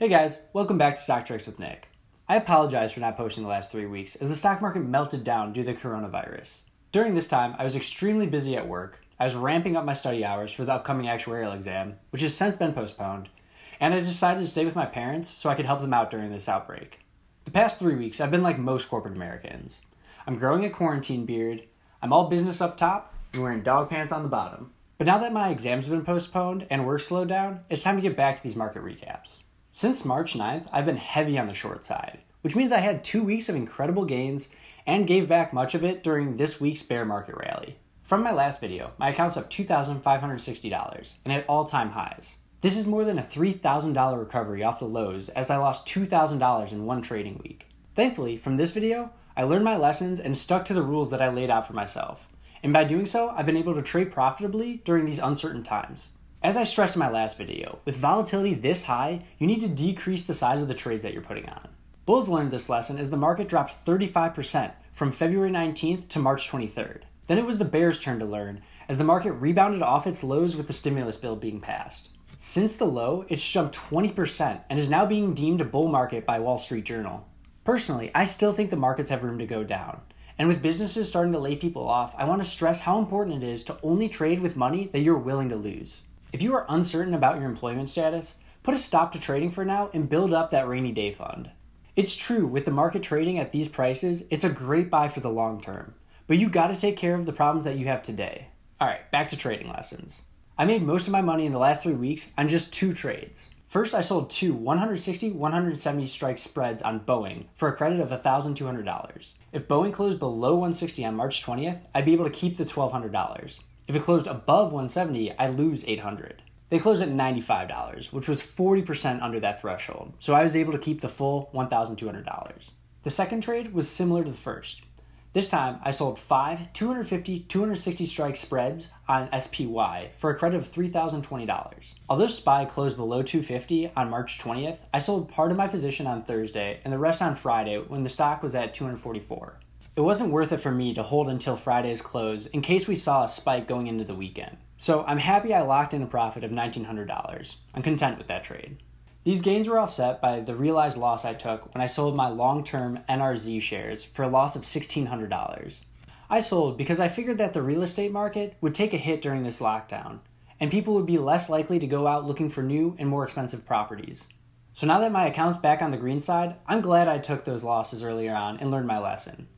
Hey guys, welcome back to Stock Tricks with Nick. I apologize for not posting the last three weeks as the stock market melted down due to the coronavirus. During this time, I was extremely busy at work, I was ramping up my study hours for the upcoming actuarial exam, which has since been postponed, and I decided to stay with my parents so I could help them out during this outbreak. The past three weeks, I've been like most corporate Americans. I'm growing a quarantine beard, I'm all business up top, and wearing dog pants on the bottom. But now that my exams have been postponed and work slowed down, it's time to get back to these market recaps. Since March 9th, I've been heavy on the short side, which means I had two weeks of incredible gains and gave back much of it during this week's bear market rally. From my last video, my account's up $2,560 and at all time highs. This is more than a $3,000 recovery off the lows as I lost $2,000 in one trading week. Thankfully, from this video, I learned my lessons and stuck to the rules that I laid out for myself. And by doing so, I've been able to trade profitably during these uncertain times. As I stressed in my last video, with volatility this high, you need to decrease the size of the trades that you're putting on. Bulls learned this lesson as the market dropped 35% from February 19th to March 23rd. Then it was the bears' turn to learn as the market rebounded off its lows with the stimulus bill being passed. Since the low, it's jumped 20% and is now being deemed a bull market by Wall Street Journal. Personally, I still think the markets have room to go down. And with businesses starting to lay people off, I want to stress how important it is to only trade with money that you're willing to lose. If you are uncertain about your employment status, put a stop to trading for now and build up that rainy day fund. It's true, with the market trading at these prices, it's a great buy for the long term, but you gotta take care of the problems that you have today. Alright, back to trading lessons. I made most of my money in the last three weeks on just two trades. First, I sold two 160 170 strike spreads on Boeing for a credit of $1,200. If Boeing closed below 160 on March 20th, I'd be able to keep the $1,200. If it closed above 170, I lose 800. They closed at $95, which was 40% under that threshold, so I was able to keep the full $1,200. The second trade was similar to the first. This time, I sold five 250, 260 strike spreads on SPY for a credit of $3,020. Although SPY closed below 250 on March 20th, I sold part of my position on Thursday and the rest on Friday when the stock was at 244 it wasn't worth it for me to hold until Friday's close in case we saw a spike going into the weekend. So I'm happy I locked in a profit of $1,900. I'm content with that trade. These gains were offset by the realized loss I took when I sold my long term NRZ shares for a loss of $1,600. I sold because I figured that the real estate market would take a hit during this lockdown, and people would be less likely to go out looking for new and more expensive properties. So now that my account's back on the green side, I'm glad I took those losses earlier on and learned my lesson.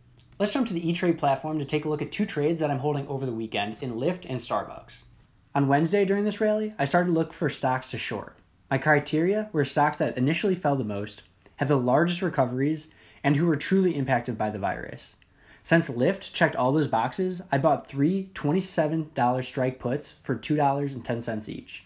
Let's jump to the eTrade platform to take a look at two trades that I'm holding over the weekend in Lyft and Starbucks. On Wednesday during this rally, I started to look for stocks to short. My criteria were stocks that initially fell the most, had the largest recoveries, and who were truly impacted by the virus. Since Lyft checked all those boxes, I bought three $27 strike puts for $2.10 each.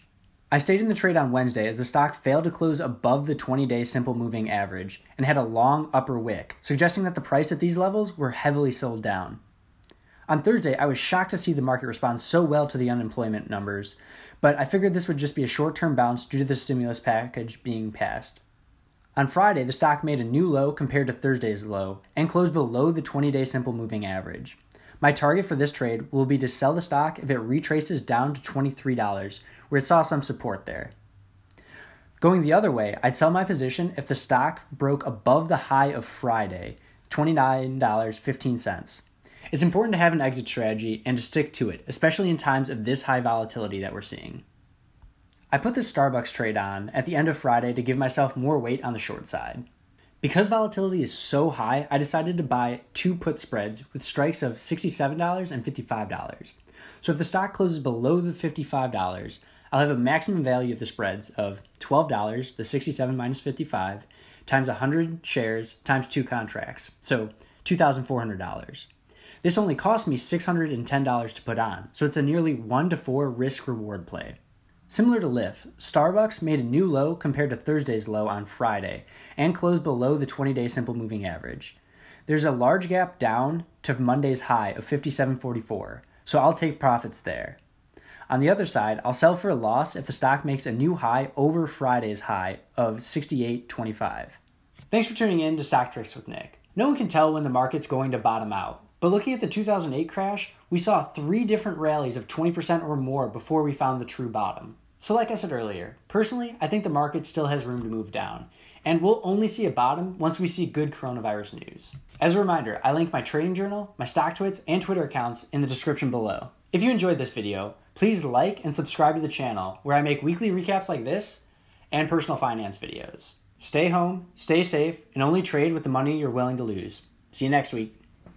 I stayed in the trade on Wednesday as the stock failed to close above the 20 day simple moving average and had a long upper wick, suggesting that the price at these levels were heavily sold down. On Thursday, I was shocked to see the market respond so well to the unemployment numbers, but I figured this would just be a short term bounce due to the stimulus package being passed. On Friday, the stock made a new low compared to Thursday's low and closed below the 20 day simple moving average. My target for this trade will be to sell the stock if it retraces down to $23, where it saw some support there. Going the other way, I'd sell my position if the stock broke above the high of Friday, $29.15. It's important to have an exit strategy and to stick to it, especially in times of this high volatility that we're seeing. I put this Starbucks trade on at the end of Friday to give myself more weight on the short side. Because volatility is so high, I decided to buy two put spreads with strikes of $67 and $55. So if the stock closes below the $55, I'll have a maximum value of the spreads of $12, the 67 minus 55, times 100 shares times two contracts. So $2,400. This only cost me $610 to put on, so it's a nearly 1 to 4 risk reward play. Similar to Lyft, Starbucks made a new low compared to Thursday's low on Friday and closed below the 20 day simple moving average. There's a large gap down to Monday's high of 57.44, so I'll take profits there. On the other side, I'll sell for a loss if the stock makes a new high over Friday's high of 68.25. Thanks for tuning in to Stock Tricks with Nick. No one can tell when the market's going to bottom out. But looking at the 2008 crash, we saw three different rallies of 20% or more before we found the true bottom. So, like I said earlier, personally, I think the market still has room to move down. And we'll only see a bottom once we see good coronavirus news. As a reminder, I link my trading journal, my stock tweets, and Twitter accounts in the description below. If you enjoyed this video, please like and subscribe to the channel where I make weekly recaps like this and personal finance videos. Stay home, stay safe, and only trade with the money you're willing to lose. See you next week.